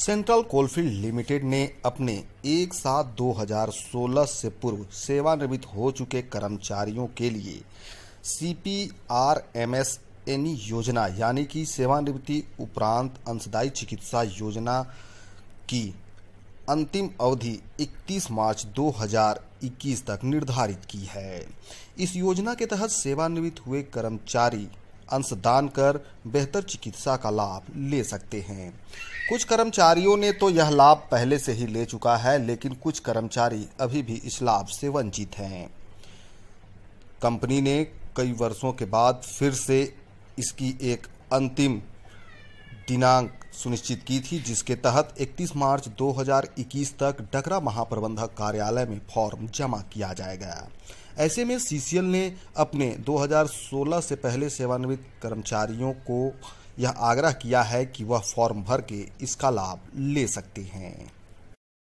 central coalfield limited ने अपने एक सात 2016 से पूर्व सेवानिवृत्त हो चुके कर्मचारियों के लिए C P R M S N योजना यानी कि सेवानिवृत्ति उपरांत अंशदायी चिकित्सा योजना की अंतिम अवधि 31 मार्च 2021 तक निर्धारित की है इस योजना के तहत सेवानिवृत्त हुए कर्मचारी अंश दान कर बेहतर चिकित्सा का लाभ ले सकते हैं कुछ कर्मचारियों ने तो यह लाभ पहले से ही ले चुका है लेकिन कुछ कर्मचारी अभी भी इस लाभ से वंचित हैं कंपनी ने कई वर्षों के बाद फिर से इसकी एक अंतिम दिनांक सुनिश्चित की थी जिसके तहत 31 मार्च 2021 तक डकरा महाप्रबंधक कार्यालय में फॉर्म जमा किया जाएगा ऐसे में सीसीएल ने अपने 2016 से पहले सेवानिवृत्त कर्मचारियों को यह आग्रह किया है कि वह फॉर्म भर के इसका लाभ ले सकते हैं